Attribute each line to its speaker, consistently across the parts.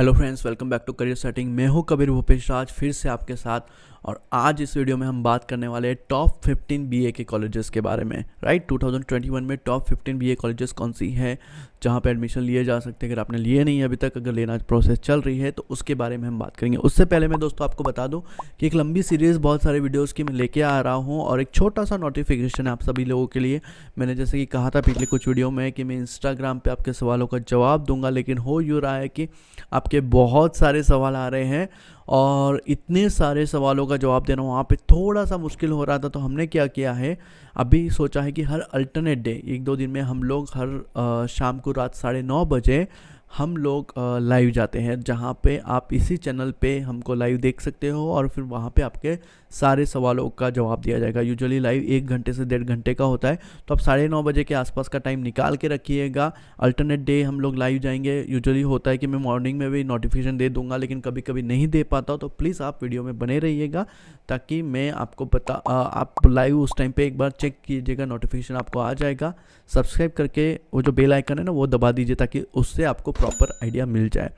Speaker 1: hello friends welcome back to career setting मैं हूं कबीर भूपेश राज फिर से आपके साथ और आज इस वीडियो में हम बात करने वाले हैं टॉप 15 बीए के कॉलेजेस के बारे में राइट 2021 में टॉप 15 बीए कॉलेजेस कौन सी हैं जहाँ पे एडमिशन लिए जा सकते हैं अगर आपने लिए नहीं है अभी तक अगर लेना प्रोसेस चल रही है तो उसके बारे में हम बात करेंगे उससे पहले मैं दोस्तों आपको बता दूँ कि एक लंबी सीरीज़ बहुत सारे वीडियोज़ की मैं लेके आ रहा हूँ और एक छोटा सा नोटिफिकेशन आप सभी लोगों के लिए मैंने जैसे कि कहा था पिछले कुछ वीडियो में कि मैं इंस्टाग्राम पर आपके सवालों का जवाब दूंगा लेकिन हो यू रहा है कि आपके बहुत सारे सवाल आ रहे हैं और इतने सारे सवालों का जवाब देना वहाँ पे थोड़ा सा मुश्किल हो रहा था तो हमने क्या किया है अभी सोचा है कि हर अल्टरनेट डे एक दो दिन में हम लोग हर शाम को रात साढ़े नौ बजे हम लोग लाइव जाते हैं जहाँ पे आप इसी चैनल पे हमको लाइव देख सकते हो और फिर वहाँ पे आपके सारे सवालों का जवाब दिया जाएगा यूजुअली लाइव एक घंटे से डेढ़ घंटे का होता है तो आप साढ़े नौ बजे के आसपास का टाइम निकाल के रखिएगा अल्टरनेट डे हम लोग लाइव जाएंगे यूजुअली होता है कि मैं मॉर्निंग में भी नोटिफिकेशन दे दूंगा लेकिन कभी कभी नहीं दे पाता तो प्लीज़ आप वीडियो में बने रहिएगा ताकि मैं आपको बता आप लाइव उस टाइम पर एक बार चेक कीजिएगा नोटिफिकेशन आपको आ जाएगा सब्सक्राइब करके वो जो बेल आइकन है ना वो दबा दीजिए ताकि उससे आपको प्रॉपर आइडिया मिल जाए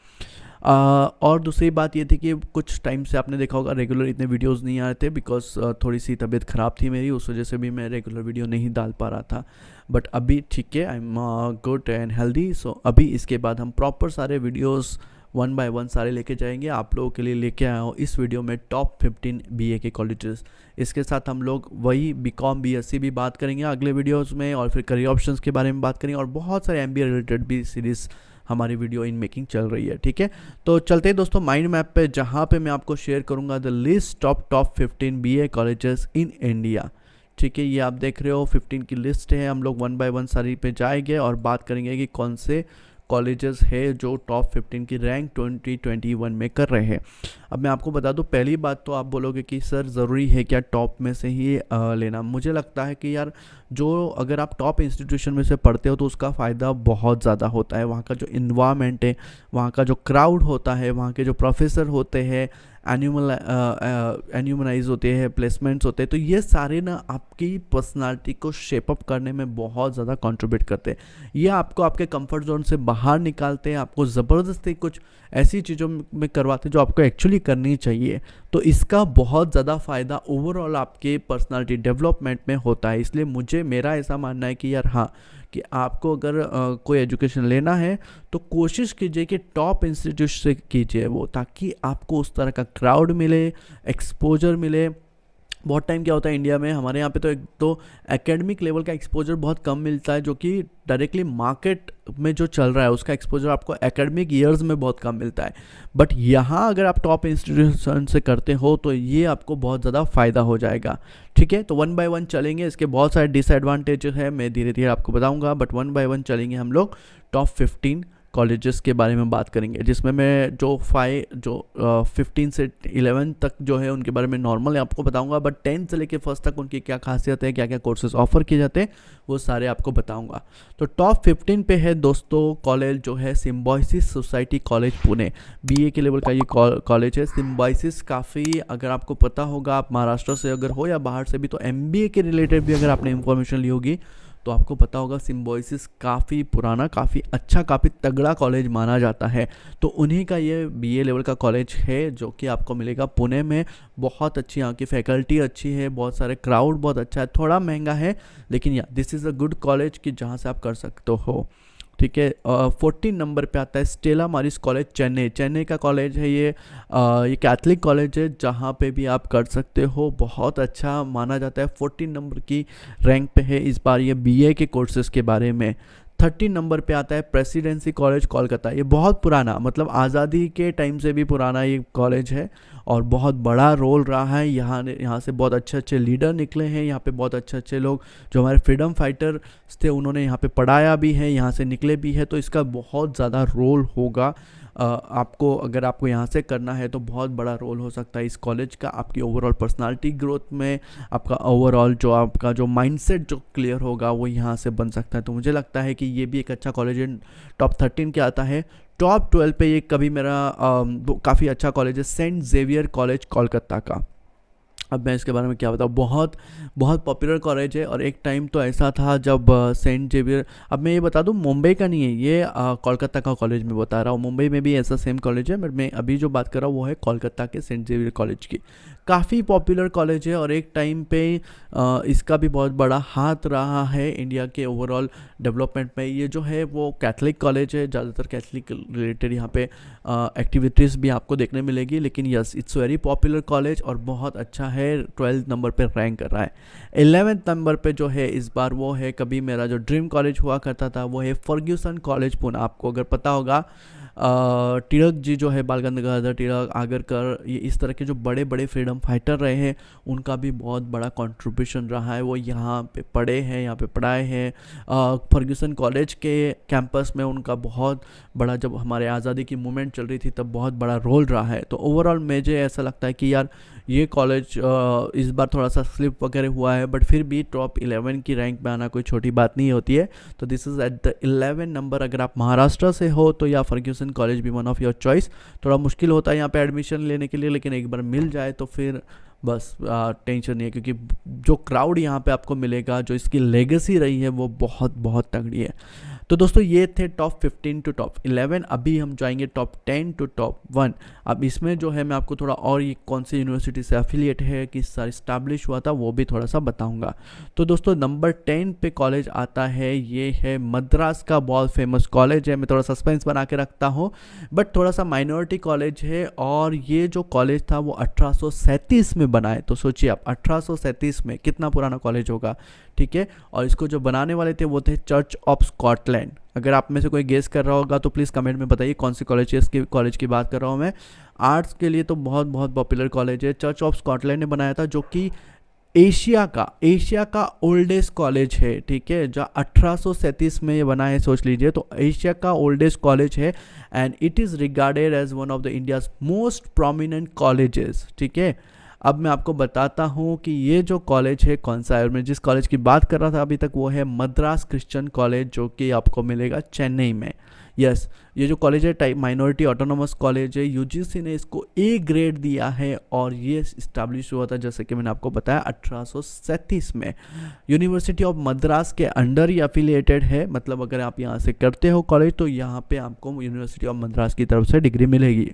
Speaker 1: और दूसरी बात ये थी कि कुछ टाइम से आपने देखा होगा रेगुलर इतने वीडियोस नहीं आ रहे थे बिकॉज थोड़ी सी तबीयत ख़राब थी मेरी उस वजह से भी मैं रेगुलर वीडियो नहीं डाल पा रहा था बट अभी ठीक है I am good and healthy so अभी इसके बाद हम प्रॉपर सारे वीडियोज़ वन बाय वन सारे लेके जाएंगे आप लोगों के लिए लेके आया हूँ इस वीडियो में top fifteen B K colleges इसके साथ हम लोग वही बी कॉम बी भी बात करेंगे अगले वीडियोज़ में और फिर करियर ऑप्शन के बारे में बात करेंगे और बहुत सारे एम रिलेटेड भी सीरीज़ हमारी वीडियो इन मेकिंग चल रही है ठीक है तो चलते हैं दोस्तों माइंड मैप पे जहाँ पे मैं आपको शेयर करूँगा the list top top fifteen B A colleges in India ठीक है ये आप देख रहे हो 15 की लिस्ट है हम लोग वन बाय वन सारी पे जाएंगे और बात करेंगे कि कौन से कॉलेजेस है जो टॉप फिफ्टीन की रैंक ट्वेंटी ट्वेंटी वन में कर रहे हैं अब मैं आपको बता दूँ पहली बात तो आप बोलोगे कि सर ज़रूरी है क्या टॉप में से ही लेना मुझे लगता है कि यार जो अगर आप टॉप इंस्टीट्यूशन में से पढ़ते हो तो उसका फ़ायदा बहुत ज़्यादा होता है वहाँ का जो इन्वामेंट है वहाँ का जो क्राउड होता है वहाँ के जो प्रोफेसर होते हैं एन्यूमनाइज uh, uh, होते हैं प्लेसमेंट्स होते हैं तो ये सारे ना आपकी पर्सनालिटी को शेपअप करने में बहुत ज़्यादा कंट्रीब्यूट करते हैं ये आपको आपके कंफर्ट जोन से बाहर निकालते हैं आपको ज़बरदस्ती कुछ ऐसी चीज़ों में करवाते हैं जो आपको एक्चुअली करनी चाहिए तो इसका बहुत ज़्यादा फ़ायदा ओवरऑल आपके पर्सनालिटी डेवलपमेंट में होता है इसलिए मुझे मेरा ऐसा मानना है कि यार हाँ कि आपको अगर आ, कोई एजुकेशन लेना है तो कोशिश कीजिए कि टॉप इंस्टीट्यूट से कीजिए वो ताकि आपको उस तरह का क्राउड मिले एक्सपोजर मिले बहुत टाइम क्या होता है इंडिया में हमारे यहाँ पे तो एक तो एकेडमिक लेवल का एक्सपोजर बहुत कम मिलता है जो कि डायरेक्टली मार्केट में जो चल रहा है उसका एक्सपोजर आपको एकेडमिक ईयर्स में बहुत कम मिलता है बट यहाँ अगर आप टॉप इंस्टीट्यूशन से करते हो तो ये आपको बहुत ज़्यादा फ़ायदा हो जाएगा ठीक है तो वन बाय वन चलेंगे इसके बहुत सारे डिसएडवांटेजेस हैं मैं धीरे धीरे आपको बताऊँगा बट वन बाय वन चलेंगे हम लोग टॉप फिफ्टीन कॉलेजेस के बारे में बात करेंगे जिसमें मैं जो फाइव जो फिफ्टीन से इलेवन तक जो है उनके बारे में नॉर्मल आपको बताऊंगा बट टेंथ से लेकर फर्स्ट तक उनकी क्या खासियत है क्या क्या कोर्सेज ऑफर किए जाते हैं वो सारे आपको बताऊंगा तो टॉप फिफ्टीन पे है दोस्तों कॉलेज जो है Symbiosis society college Pune B K level का ये कॉलेज है सिम्बॉइसिस काफ़ी अगर आपको पता होगा आप महाराष्ट्र से अगर हो या बाहर से भी तो एम के रिलेटेड भी अगर आपने इन्फॉर्मेशन ली होगी तो आपको पता होगा सिम्बोइसिस काफ़ी पुराना काफ़ी अच्छा काफ़ी तगड़ा कॉलेज माना जाता है तो उन्हीं का ये बीए लेवल का कॉलेज है जो कि आपको मिलेगा पुणे में बहुत अच्छी यहाँ की फैकल्टी अच्छी है बहुत सारे क्राउड बहुत अच्छा है थोड़ा महंगा है लेकिन yeah this is a good college कि जहाँ से आप कर सकते हो ठीक है फोर्टीन नंबर पे आता है स्टेला मारिस कॉलेज चेन्नई चेन्नई का कॉलेज है ये ये कैथलिक कॉलेज है जहाँ पे भी आप कर सकते हो बहुत अच्छा माना जाता है फोर्टीन नंबर की रैंक पे है इस बार ये बीए के कोर्सेज़ के बारे में थर्टीन नंबर पे आता है प्रेसिडेंसी कॉलेज कोलकाता ये बहुत पुराना मतलब आज़ादी के टाइम से भी पुराना ये कॉलेज है और बहुत बड़ा रोल रहा है यहाँ यहाँ से बहुत अच्छे अच्छे लीडर निकले हैं यहाँ पे बहुत अच्छे अच्छे लोग जो हमारे फ्रीडम फाइटर्स थे उन्होंने यहाँ पे पढ़ाया भी है यहाँ से निकले भी है तो इसका बहुत ज़्यादा रोल होगा आपको अगर आपको यहाँ से करना है तो बहुत बड़ा रोल हो सकता है इस कॉलेज का आपकी ओवरऑल पर्सनालिटी ग्रोथ में आपका ओवरऑल जो आपका जो माइंडसेट जो क्लियर होगा वो यहाँ से बन सकता है तो मुझे लगता है कि ये भी एक अच्छा कॉलेज है टॉप थर्टीन के आता है टॉप ट्वेल्व पे ये कभी मेरा काफ़ी अच्छा कॉलेज है सेंट जेवियर कॉलेज कोलकाता का अब मैं इसके बारे में क्या बताऊँ बहुत बहुत पॉपुलर कॉलेज है और एक टाइम तो ऐसा था जब सेंट uh, जेवियर अब मैं ये बता दूँ मुंबई का नहीं है ये uh, कोलकाता का कॉलेज में बता रहा हूँ मुंबई में भी ऐसा सेम कॉलेज है बट मैं अभी जो बात कर रहा हूँ वो है कोलकाता के सेंट जेवियर कॉलेज की काफ़ी पॉपुलर कॉलेज है और एक टाइम पे इसका भी बहुत बड़ा हाथ रहा है इंडिया के ओवरऑल डेवलपमेंट में ये जो है वो कैथलिक कॉलेज है ज़्यादातर कैथलिक रिलेटेड यहाँ पे एक्टिविटीज़ भी आपको देखने मिलेगी लेकिन yes it's very popular college और बहुत अच्छा है ट्वेल्थ नंबर पर रैंक कर रहा है एलेवेंथ नंबर पर जो है इस बार वो है कभी मेरा जो ड्रीम कॉलेज हुआ करता था वो है फर्ग्यूसन कॉलेज पुणे आपको अगर पता होगा टिड़क जी जो है बाल गंगाधर टिड़क आगरकर ये इस तरह के जो बड़े बड़े फ्रीडम फाइटर रहे हैं उनका भी बहुत बड़ा कंट्रीब्यूशन रहा है वो यहाँ पे पढ़े हैं यहाँ पे पढ़ाए हैं फर्ग्यूसन कॉलेज के कैंपस में उनका बहुत बड़ा जब हमारे आज़ादी की मूवमेंट चल रही थी तब बहुत बड़ा रोल रहा है तो ओवरऑल मुझे ऐसा लगता है कि यार ये कॉलेज इस बार थोड़ा सा स्लिप वगैरह हुआ है बट फिर भी टॉप इलेवन की रैंक में आना कोई छोटी बात नहीं होती है तो this is at the eleven number अगर आप महाराष्ट्र से हो तो या फर्ग्यूसन कॉलेज भी वन ऑफ योर चॉइस थोड़ा मुश्किल होता है यहाँ पर एडमिशन लेने के लिए लेकिन एक बार मिल जाए तो फिर बस टेंशन नहीं है क्योंकि जो क्राउड यहाँ पे आपको मिलेगा जो इसकी लेगेसी रही है वो बहुत बहुत तगड़ी है तो दोस्तों ये थे टॉप 15 टू टॉप 11 अभी हम जाएंगे टॉप 10 टू टॉप 1 अब इसमें जो है मैं आपको थोड़ा और ये कौन सी यूनिवर्सिटी से अफिलिएट है किस साल इस्टेब्लिश हुआ था वो भी थोड़ा सा बताऊँगा तो दोस्तों नंबर टेन पे कॉलेज आता है ये है मद्रास का बहुत फेमस कॉलेज है मैं थोड़ा सस्पेंस बना के रखता हूँ बट थोड़ा सा माइनॉरिटी कॉलेज है और ये जो कॉलेज था वो अठारह में बनाए तो सोचिए आप अठारह में कितना पुराना कॉलेज होगा ठीक है और इसको जो बनाने वाले थे वो थे चर्च ऑफ स्कॉटलैंड ब्रांड अगर आप में से कोई गेस कर रहा होगा तो प्लीज़ कमेंट में बताइए कौन से कॉलेज के कॉलेज की बात कर रहा हूँ मैं आर्ट्स के लिए तो बहुत बहुत पॉपुलर कॉलेज है चर्च ऑफ स्कॉटलैंड ने बनाया था जो कि एशिया का एशिया का ओल्डेस्ट कॉलेज है ठीक है जो अठारह में ये बना है सोच लीजिए तो एशिया का ओल्डेस्ट कॉलेज है and it is regarded as one of the India's most prominent colleges ठीक है अब मैं आपको बताता हूँ कि ये जो कॉलेज है कौन सा है और मैं जिस कॉलेज की बात कर रहा था अभी तक वो है मद्रास क्रिश्चियन कॉलेज जो कि आपको मिलेगा चेन्नई में यस yes, ये जो कॉलेज है टाइप माइनॉरिटी ऑटोनोमस कॉलेज है यूजीसी ने इसको ए ग्रेड दिया है और ये इस्टेब्लिश हुआ था जैसे कि मैंने आपको बताया अठारह में यूनिवर्सिटी ऑफ मद्रास के अंडर ही अफिलिएटेड है मतलब अगर आप यहाँ से करते हो कॉलेज तो यहाँ पे आपको यूनिवर्सिटी ऑफ मद्रास की तरफ से डिग्री मिलेगी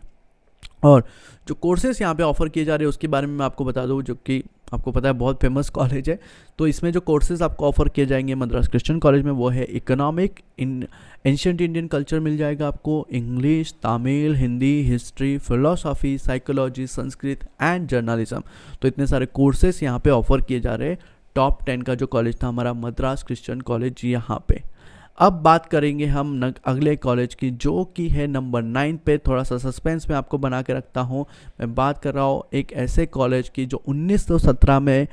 Speaker 1: और जो कोर्सेज़ यहाँ पे ऑफ़र किए जा रहे हैं उसके बारे में मैं आपको बता दूँ जो कि आपको पता है बहुत फेमस कॉलेज है तो इसमें जो कोर्सेज़ आपको ऑफ़र किए जाएंगे मद्रास क्रिश्चियन कॉलेज में वो है economic in ancient Indian culture मिल जाएगा आपको English Tamil Hindi history philosophy psychology Sanskrit and journalism तो इतने सारे कोर्सेज़ यहाँ पर ऑफ़र किए जा रहे हैं टॉप टेन का जो कॉलेज था हमारा मद्रास क्रिश्चियन कॉलेज यहाँ पर अब बात करेंगे हम अगले कॉलेज की जो कि है नंबर नाइन पे थोड़ा सा सस्पेंस में आपको बना के रखता हूँ मैं बात कर रहा हूँ एक ऐसे कॉलेज की जो 1917 में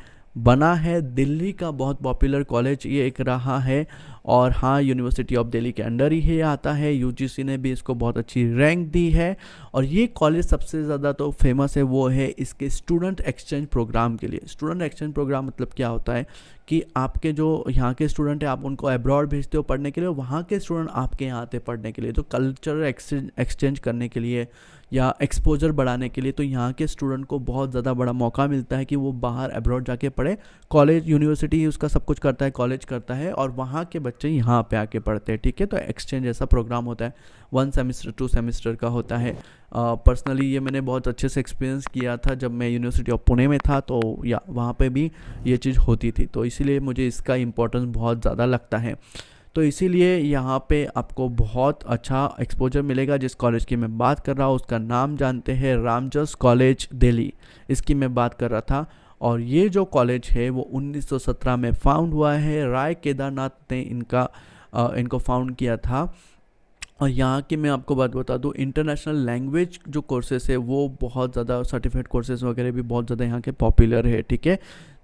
Speaker 1: बना है दिल्ली का बहुत पॉपुलर कॉलेज ये एक रहा है और हाँ यूनिवर्सिटी ऑफ दिल्ली के अंडर ही ये आता है यू ने भी इसको बहुत अच्छी रैंक दी है और ये कॉलेज सबसे ज़्यादा तो फेमस है वो है इसके स्टूडेंट एक्सचेंज प्रोग्राम के लिए स्टूडेंट एक्सचेंज प्रोग्राम मतलब क्या होता है कि आपके जो यहाँ के स्टूडेंट हैं आप उनको एब्रॉड भेजते हो पढ़ने के लिए वहाँ के स्टूडेंट आपके यहाँ आते पढ़ने के लिए तो कल्चर एक्सचेंज करने के लिए या एक्सपोजर बढ़ाने के लिए तो यहाँ के स्टूडेंट को बहुत ज़्यादा बड़ा मौका मिलता है कि वो बाहर एब्रॉड जाके पढ़े कॉलेज यूनिवर्सिटी उसका सब कुछ करता है कॉलेज करता है और वहाँ के बच्चे बच्चे यहाँ पे आके पढ़ते हैं ठीक है तो एक्सचेंज ऐसा प्रोग्राम होता है वन सेमेस्टर टू सेमेस्टर का होता है पर्सनली ये मैंने बहुत अच्छे से एक्सपीरियंस किया था जब मैं यूनिवर्सिटी ऑफ पुणे में था तो या वहाँ पर भी ये चीज़ होती थी तो इसीलिए मुझे इसका इम्पोर्टेंस बहुत ज़्यादा लगता है तो इसीलिए यहाँ पे आपको बहुत अच्छा एक्सपोजर मिलेगा जिस कॉलेज की मैं बात कर रहा हूँ उसका नाम जानते हैं रामजस कॉलेज दिल्ली इसकी मैं बात कर रहा था और ये जो कॉलेज है वो 1917 में फाउंड हुआ है राय केदारनाथ ने इनका आ, इनको फाउंड किया था और यहाँ की मैं आपको बात बता दूँ इंटरनेशनल लैंग्वेज जो कोर्सेज़ है वो बहुत ज़्यादा सर्टिफिकेट कोर्सेज वगैरह भी बहुत ज़्यादा यहाँ के पॉपुलर है ठीक है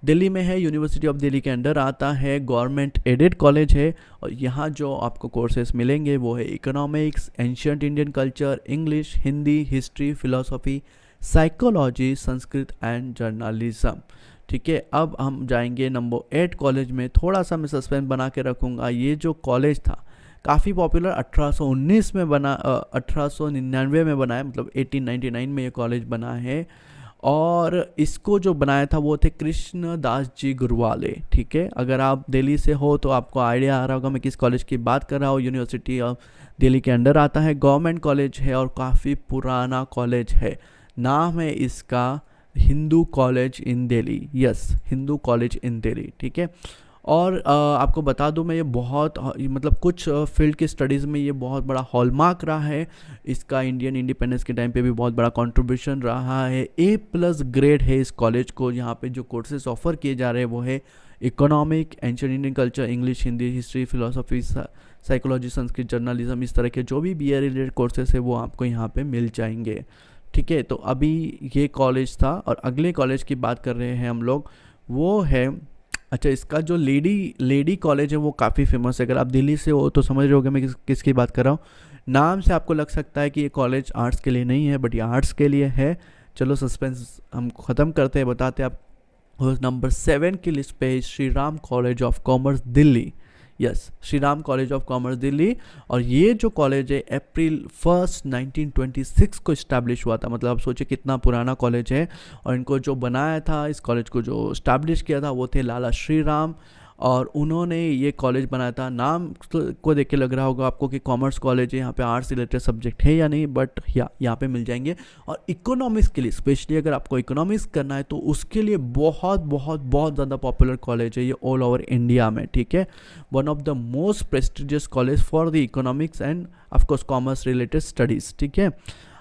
Speaker 1: दिल्ली में है यूनिवर्सिटी ऑफ दिल्ली के अंडर आता है गवर्नमेंट एडेड कॉलेज है और यहाँ जो आपको कोर्सेज मिलेंगे वो है economics ancient Indian culture English Hindi history philosophy psychology Sanskrit and journalism ठीक है अब हम जाएंगे नंबर एट कॉलेज में थोड़ा सा मैं सस्पेंस बना के रखूँगा ये जो कॉलेज था काफ़ी पॉपुलर 1819 में बना अठारह में बना है मतलब 1899 में ये कॉलेज बना है और इसको जो बनाया था वो थे कृष्ण दास जी गुरवाले ठीक है अगर आप दिल्ली से हो तो आपको आइडिया आ रहा होगा मैं किस कॉलेज की बात कर रहा हूँ यूनिवर्सिटी ऑफ दिल्ली के अंडर आता है गवर्नमेंट कॉलेज है और काफ़ी पुराना कॉलेज है नाम है इसका Hindu college in Delhi yes Hindu college in Delhi ठीक है और आपको बता दूं मैं ये बहुत मतलब कुछ फील्ड के स्टडीज़ में ये बहुत बड़ा हॉलमार्क रहा है इसका इंडियन इंडिपेंडेंस के टाइम पे भी बहुत बड़ा कंट्रीब्यूशन रहा है ए प्लस ग्रेड है इस कॉलेज को यहाँ पे जो कोर्सेज ऑफर किए जा रहे हैं वो है economic ancient Indian culture English Hindi history philosophy psychology Sanskrit journalism इस तरह के जो भी बी रिलेटेड कोर्सेज है वो आपको यहाँ पर मिल जाएंगे ठीक है तो अभी ये कॉलेज था और अगले कॉलेज की बात कर रहे हैं हम लोग वो है अच्छा इसका जो लेडी लेडी कॉलेज है वो काफ़ी फेमस है अगर आप दिल्ली से हो तो समझ रहे हो मैं किस किसकी बात कर रहा हूँ नाम से आपको लग सकता है कि ये कॉलेज आर्ट्स के लिए नहीं है बट ये आर्ट्स के लिए है चलो सस्पेंस हम ख़त्म करते हैं बताते हैं आप नंबर सेवन की लिस्ट पे Shri Ram college of commerce Delhi yes Shri Ram college of commerce Delhi और ये जो कॉलेज है अप्रैल फर्स्ट 1926 को इस्टेब्लिश हुआ था मतलब आप सोचिए कितना पुराना कॉलेज है और इनको जो बनाया था इस कॉलेज को जो इस्टेब्लिश किया था वो थे लाला श्री राम और उन्होंने ये कॉलेज बनाया था नाम तो को देख के लग रहा होगा आपको कि कॉमर्स कॉलेज है यहाँ पे आर्ट्स रिलेटेड सब्जेक्ट है या नहीं बट या यहाँ पे मिल जाएंगे और इकोनॉमिक्स के लिए स्पेशली अगर आपको इकोनॉमिक्स करना है तो उसके लिए बहुत बहुत बहुत ज़्यादा पॉपुलर कॉलेज है ये ऑल ओवर इंडिया में ठीक है one of the most prestigious college for the economics and of course commerce related studies ठीक है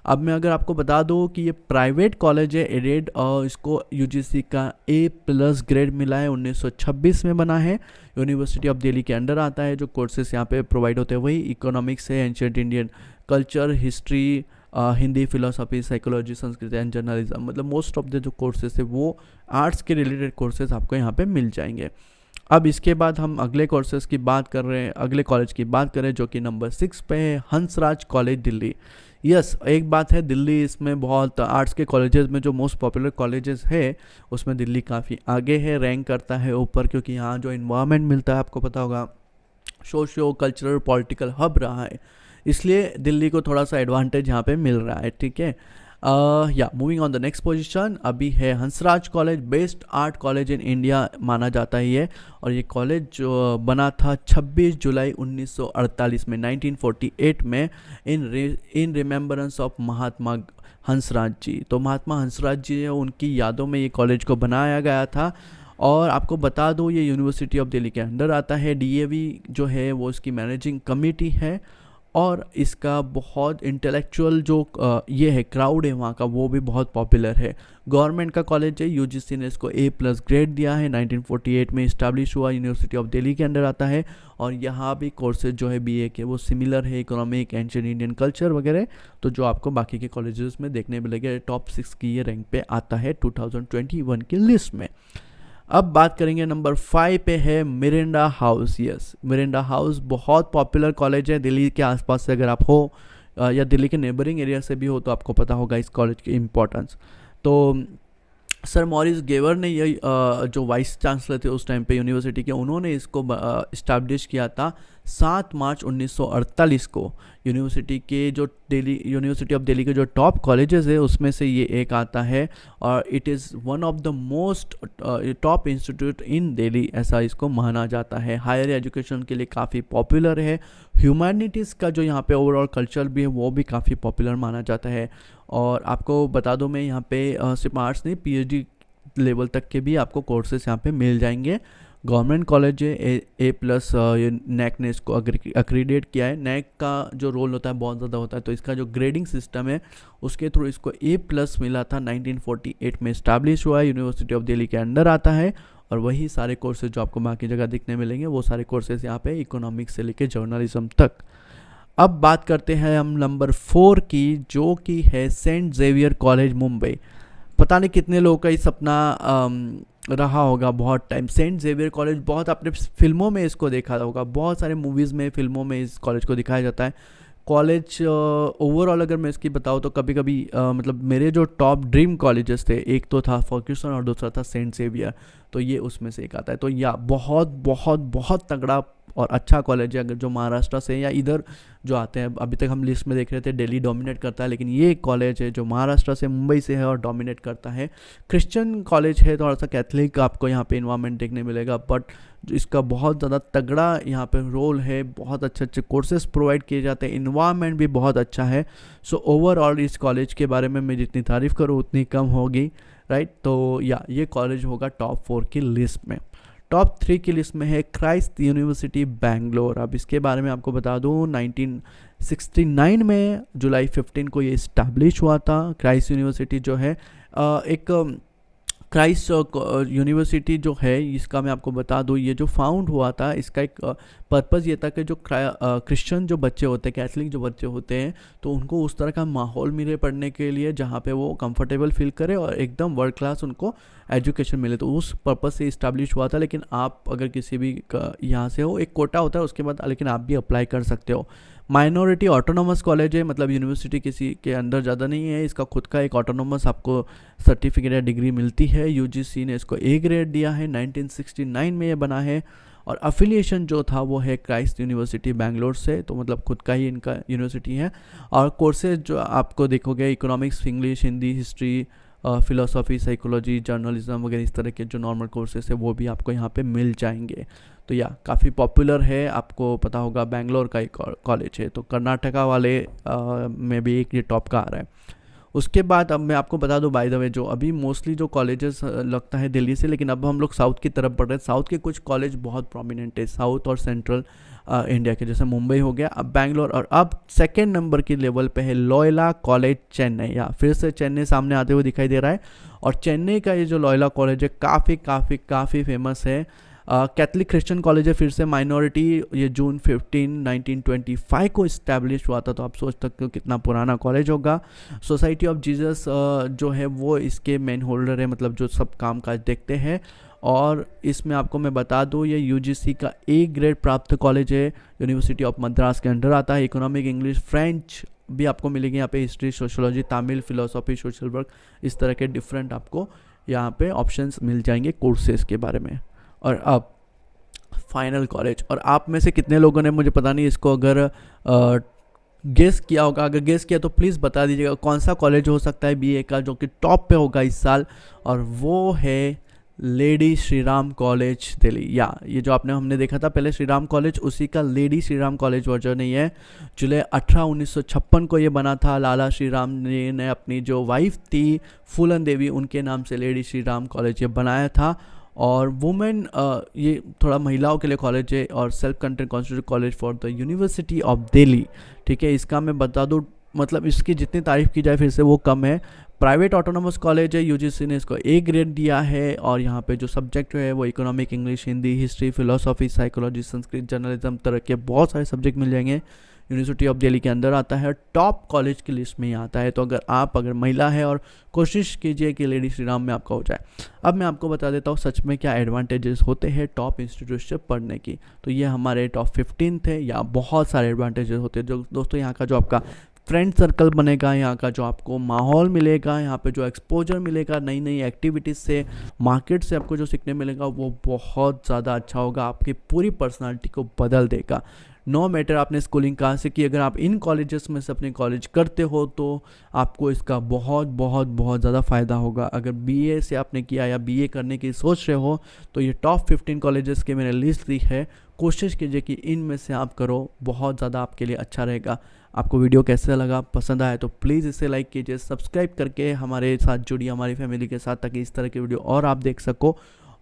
Speaker 1: अब मैं अगर आपको बता दूँ कि ये प्राइवेट कॉलेज है एडेड और इसको यूजीसी का ए प्लस ग्रेड मिला है 1926 में बना है यूनिवर्सिटी ऑफ दिल्ली के अंडर आता है जो कोर्सेज यहाँ पे प्रोवाइड होते हैं वही इकोनॉमिक्स है ancient Indian culture history Hindi philosophy psychology Sanskrit and journalism मतलब मोस्ट ऑफ द जो कोर्सेज है वो आर्ट्स के रिलेटेड कोर्सेज आपको यहाँ पर मिल जाएंगे अब इसके बाद हम अगले कोर्सेज की बात कर रहे हैं अगले कॉलेज की बात करें जो कि नंबर सिक्स पे है Hansraj college Delhi yes yes, एक बात है दिल्ली इसमें बहुत आर्ट्स के कॉलेजेस में जो मोस्ट पॉपुलर कॉलेजेस है उसमें दिल्ली काफ़ी आगे है रैंक करता है ऊपर क्योंकि यहाँ जो इन्वायरमेंट मिलता है आपको पता होगा सोशो कल्चरल पॉलिटिकल हब रहा है इसलिए दिल्ली को थोड़ा सा एडवांटेज यहाँ पे मिल रहा है ठीक है yeah moving on the next position अभी है Hansraj college best art college in India माना जाता ही है और ये कॉलेज जो uh, बना था 26 जुलाई 1948 में 1948 में in re, in remembrance of Mahatma Hansraj ji तो महात्मा हंसराज जी उनकी यादों में ये कॉलेज को बनाया गया था और आपको बता दूँ ये यूनिवर्सिटी ऑफ दिल्ली के अंडर आता है डी जो है वो उसकी मैनेजिंग कमेटी है और इसका बहुत इंटेलेक्चुअल जो ये है क्राउड है वहाँ का वो भी बहुत पॉपुलर है गवर्नमेंट का कॉलेज है यू ने इसको ए प्लस ग्रेड दिया है 1948 में इस्टेब्लिश हुआ यूनिवर्सिटी ऑफ दिल्ली के अंडर आता है और यहाँ भी कोर्सेज जो है बीए के वो सिमिलर है इकोनॉमिक एंशियन इंडियन कल्चर वगैरह तो जो आपको बाकी के कॉलेज़ में देखने मिलेगा टॉप सिक्स की ये रैंक पर आता है टू की लिस्ट में अब बात करेंगे नंबर फाइव पे है Miranda house yes Miranda house बहुत पॉपुलर कॉलेज है दिल्ली के आसपास से अगर आप हो या दिल्ली के नेबरिंग एरिया से भी हो तो आपको पता होगा इस कॉलेज की इम्पोर्टेंस तो सर मॉरिस गेवर ने ये जो वाइस चांसलर थे उस टाइम पे यूनिवर्सिटी के उन्होंने इसको इस्टाब्लिश किया था सात मार्च 1948 को यूनिवर्सिटी के जो दिल्ली यूनिवर्सिटी ऑफ दिल्ली के जो टॉप कॉलेजेस है उसमें से ये एक आता है और it is one of the most top institute in Delhi ऐसा इसको माना जाता है हायर एजुकेशन के लिए काफ़ी पॉपुलर है ह्यूमैनिटीज़ का जो यहाँ पे ओवरऑल कल्चर भी है वो भी काफ़ी पॉपुलर माना जाता है और आपको बता दूं मैं यहाँ पे सिर्फ आर्ट्स नहीं पी लेवल तक के भी आपको कोर्सेज यहाँ पे मिल जाएंगे गवर्नमेंट कॉलेज है ए प्लस ये नैक ने इसको अक्रीडेट किया है नैक का जो रोल होता है बहुत ज़्यादा होता है तो इसका जो ग्रेडिंग सिस्टम है उसके थ्रू इसको ए प्लस मिला था 1948 में इस्टाब्लिश हुआ है यूनिवर्सिटी ऑफ दिल्ली के अंडर आता है और वही सारे कोर्सेज जो आपको बाकी जगह दिखने मिलेंगे वो सारे कोर्सेज यहाँ पे इकोनॉमिक्स से लेकर जर्नलिज्म तक अब बात करते हैं हम नंबर फोर की जो कि है सेंट जेवियर कॉलेज मुंबई पता नहीं कितने लोगों का ये सपना रहा होगा बहुत टाइम सेंट जेवियर कॉलेज बहुत आपने फिल्मों में इसको देखा होगा बहुत सारे मूवीज़ में फिल्मों में इस कॉलेज को दिखाया जाता है कॉलेज ओवरऑल अगर मैं इसकी बताऊँ तो कभी कभी मतलब मेरे जो टॉप ड्रीम कॉलेजेस थे एक तो था फर्क्यूसन और दूसरा था सेंट जेवियर तो ये उसमें से एक आता है तो या बहुत बहुत बहुत तगड़ा और अच्छा कॉलेज है अगर जो महाराष्ट्र से या इधर जो आते हैं अभी तक हम लिस्ट में देख रहे थे दिल्ली डोमिनेट करता है लेकिन ये कॉलेज है जो महाराष्ट्र से मुंबई से है और डोमिनेट करता है क्रिश्चियन कॉलेज है थोड़ा सा कैथलिक आपको यहाँ पे इन्वायरमेंट देखने मिलेगा बट इसका बहुत ज़्यादा तगड़ा यहाँ पे रोल है बहुत अच्छे अच्छे कोर्सेज प्रोवाइड किए जाते हैं इन्वायरमेंट भी बहुत अच्छा है सो so, ओवरऑल इस कॉलेज के बारे में मैं जितनी तारीफ़ करूँ उतनी कम होगी राइट तो या ये कॉलेज होगा टॉप फोर की लिस्ट में टॉप थ्री की लिस्ट में है क्राइस्ट यूनिवर्सिटी बैंगलोर अब इसके बारे में आपको बता दूँ 1969 में जुलाई 15 को ये इस्टेब्लिश हुआ था क्राइस्ट यूनिवर्सिटी जो है एक क्राइस्ट यूनिवर्सिटी जो है इसका मैं आपको बता दूँ ये जो फाउंड हुआ था इसका एक पर्पज़ ये था कि जो क्रिश्चियन जो बच्चे होते हैं कैथलिक जो बच्चे होते हैं तो उनको उस तरह का माहौल मिले पढ़ने के लिए जहाँ पे वो कंफर्टेबल फील करें और एकदम वर्ल्ड क्लास उनको एजुकेशन मिले तो उस पर्पज़ से इस्टेब्लिश हुआ था लेकिन आप अगर किसी भी यहाँ से हो एक कोटा होता है उसके बाद लेकिन आप भी अप्लाई कर सकते हो माइनॉरिटी ऑटोनोमस कॉलेज है मतलब यूनिवर्सिटी किसी के अंदर ज़्यादा नहीं है इसका खुद का एक ऑटोनोमस आपको सर्टिफिकेट या डिग्री मिलती है यूजीसी ने इसको ए ग्रेड दिया है 1969 में ये बना है और अफिलिएशन जो था वो है क्राइस्ट यूनिवर्सिटी बैंगलोर से तो मतलब खुद का ही इनका यूनिवर्सिटी है और कोर्सेज जो आपको देखोगे economics English Hindi history philosophy psychology journalism वगैरह इस तरह के जो नॉर्मल कोर्सेज है वो भी आपको यहाँ पे मिल जाएंगे तो या काफ़ी पॉपुलर है आपको पता होगा बैंगलोर का एक कॉलेज है तो कर्नाटका वाले आ, में भी एक ये टॉप का आ रहा है उसके बाद अब मैं आपको बता दूं बाय द वे जो अभी मोस्टली जो कॉलेजेस लगता है दिल्ली से लेकिन अब हम लोग साउथ की तरफ बढ़ रहे हैं साउथ के कुछ कॉलेज बहुत प्रोमिनेंट है साउथ और सेंट्रल इंडिया के जैसे मुंबई हो गया अब बैंगलोर और अब सेकेंड नंबर की लेवल पे है लॉयला कॉलेज चेन्नई या फिर से चेन्नई सामने आते हुए दिखाई दे रहा है और चेन्नई का ये जो लॉयला कॉलेज है काफ़ी काफ़ी काफ़ी फेमस है कैथलिक क्रिश्चियन कॉलेज है फिर से माइनॉरिटी ये जून 15 1925 को इस्टेब्लिश हुआ था तो आप सोच सकते हो कितना पुराना कॉलेज होगा सोसाइटी ऑफ जीसस जो है वो इसके मेन होल्डर है मतलब जो सब काम काज देखते हैं और इसमें आपको मैं बता दूँ ये यू का ए ग्रेड प्राप्त कॉलेज है यूनिवर्सिटी ऑफ मद्रास के अंडर आता है इकोनॉमिक इंग्लिश फ्रेंच भी आपको मिलेगी यहाँ पे history sociology Tamil philosophy social work इस तरह के डिफरेंट आपको यहाँ पे ऑप्शंस मिल जाएंगे कोर्सेज के बारे में और अब फाइनल कॉलेज और आप में से कितने लोगों ने मुझे पता नहीं इसको अगर गेस किया होगा अगर गेस किया तो प्लीज़ बता दीजिएगा कौन सा कॉलेज हो सकता है बीए का जो कि टॉप पे होगा इस साल और वो है लेडी श्री राम कॉलेज दिल्ली या ये जो आपने हमने देखा था पहले श्री राम कॉलेज उसी का lady Shri Ram college version ही है जुलाई अठारह उन्नीस को ये बना था लाला श्री राम ने अपनी जो वाइफ थी फूलन देवी उनके नाम से लेडी श्री राम कॉलेज ये बनाया था और वुमेन ये थोड़ा महिलाओं के लिए कॉलेज है और self content constitute college for the university of Delhi ठीक है इसका मैं बता दूँ मतलब इसकी जितनी तारीफ़ की जाए फिर से वो कम है प्राइवेट ऑटोनोमस कॉलेज है यूजीसी ने इसको ए ग्रेड दिया है और यहाँ पे जो सब्जेक्ट है वो economic English Hindi history philosophy psychology Sanskrit journalism तरह के बहुत सारे सब्जेक्ट मिल जाएंगे यूनिवर्सिटी ऑफ दिल्ली के अंदर आता है टॉप कॉलेज की लिस्ट में आता है तो अगर आप अगर महिला है और कोशिश कीजिए कि लेडी श्री राम में आपका हो जाए अब मैं आपको बता देता हूँ सच में क्या एडवांटेजेस होते हैं टॉप इंस्टीट्यूट से पढ़ने की तो ये हमारे टॉप फिफ्टीन थे या बहुत सारे एडवांटेजेस होते हैं जो दोस्तों यहाँ का जो आपका फ्रेंड सर्कल बनेगा यहाँ का जो आपको माहौल मिलेगा यहाँ पे जो एक्सपोजर मिलेगा नई नई एक्टिविटीज़ से मार्केट से आपको जो सीखने मिलेगा वो बहुत ज़्यादा अच्छा होगा आपकी पूरी पर्सनालिटी को बदल देगा नो no मैटर आपने स्कूलिंग कहाँ से की अगर आप इन कॉलेजेस में से अपने कॉलेज करते हो तो आपको इसका बहुत बहुत बहुत ज़्यादा फ़ायदा होगा अगर बीए से आपने किया या बीए करने की सोच रहे हो तो ये टॉप 15 कॉलेजेस के मैंने लिस्ट दी है कोशिश कीजिए कि इन में से आप करो बहुत ज़्यादा आपके लिए अच्छा रहेगा आपको वीडियो कैसा लगा पसंद आया तो प्लीज़ इसे लाइक कीजिए सब्सक्राइब करके हमारे साथ जुड़िए हमारी फैमिली के साथ ताकि इस तरह की वीडियो और आप देख सको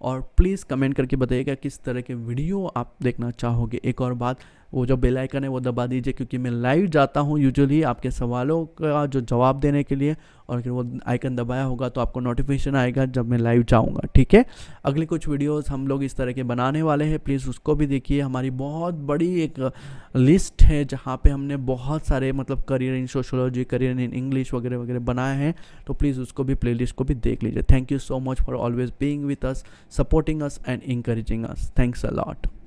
Speaker 1: और प्लीज़ कमेंट करके बताइएगा किस तरह के वीडियो आप देखना चाहोगे एक और बात वो जो बेल आइकन है वो दबा दीजिए क्योंकि मैं लाइव जाता हूँ यूजुअली आपके सवालों का जो जवाब देने के लिए और अगर वो आइकन दबाया होगा तो आपको नोटिफिकेशन आएगा जब मैं लाइव जाऊँगा ठीक है अगले कुछ वीडियोस हम लोग इस तरह के बनाने वाले हैं प्लीज़ उसको भी देखिए हमारी बहुत बड़ी एक लिस्ट है जहाँ पर हमने बहुत सारे मतलब career in sociology career in English वगैरह वगैरह बनाए हैं तो प्लीज़ उसको भी प्ले को भी देख लीजिए thank you so much for always being with us supporting us and encouraging us thanks a lot